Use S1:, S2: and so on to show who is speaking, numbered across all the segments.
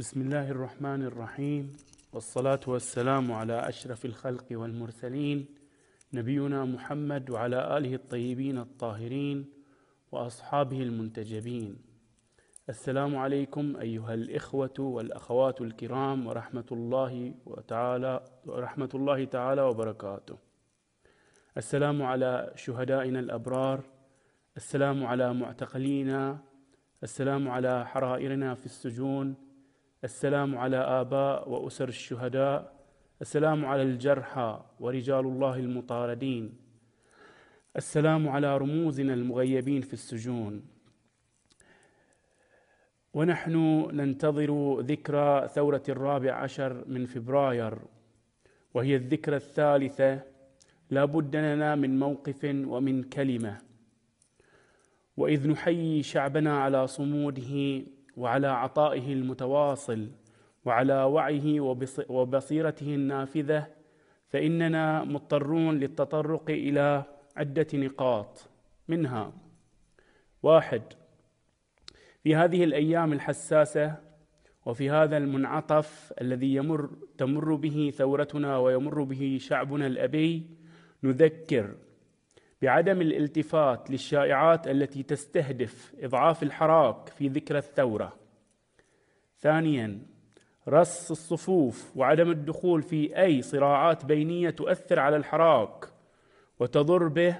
S1: بسم الله الرحمن الرحيم والصلاة والسلام على أشرف الخلق والمرسلين نبينا محمد وعلى آله الطيبين الطاهرين وأصحابه المنتجبين السلام عليكم أيها الإخوة والأخوات الكرام ورحمة الله وتعالى ورحمة الله تعالى وبركاته السلام على شهدائنا الأبرار السلام على معتقلينا السلام على حرائرنا في السجون السلام على آباء وأسر الشهداء السلام على الجرحى ورجال الله المطاردين السلام على رموزنا المغيبين في السجون ونحن ننتظر ذكرى ثورة الرابع عشر من فبراير وهي الذكرى الثالثة لا بد لنا من موقف ومن كلمة وإذ نحيي شعبنا على صموده وعلى عطائه المتواصل وعلى وعيه وبصيرته النافذه فاننا مضطرون للتطرق الى عده نقاط منها واحد في هذه الايام الحساسه وفي هذا المنعطف الذي يمر تمر به ثورتنا ويمر به شعبنا الابي نذكر بعدم الالتفات للشائعات التي تستهدف إضعاف الحراك في ذكرى الثورة. ثانياً رص الصفوف وعدم الدخول في أي صراعات بينية تؤثر على الحراك وتضر به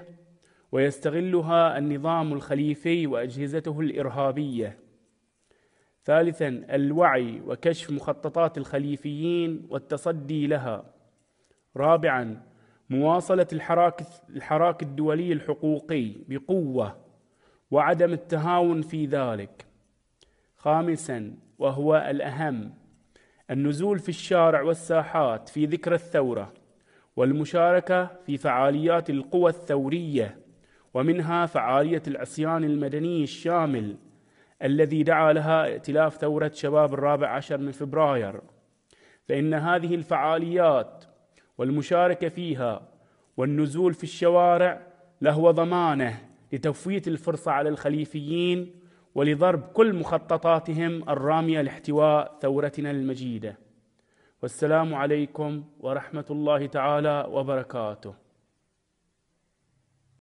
S1: ويستغلها النظام الخليفي وأجهزته الإرهابية. ثالثاً الوعي وكشف مخططات الخليفيين والتصدي لها. رابعاً مواصلة الحراك الحراك الدولي الحقوقي بقوة وعدم التهاون في ذلك. خامسا وهو الأهم النزول في الشارع والساحات في ذكرى الثورة والمشاركة في فعاليات القوى الثورية ومنها فعالية العصيان المدني الشامل الذي دعا لها ائتلاف ثورة شباب الرابع عشر من فبراير فإن هذه الفعاليات والمشاركه فيها والنزول في الشوارع لهو ضمانه لتفويت الفرصه على الخليفيين ولضرب كل مخططاتهم الراميه لاحتواء ثورتنا المجيده والسلام عليكم ورحمه الله تعالى وبركاته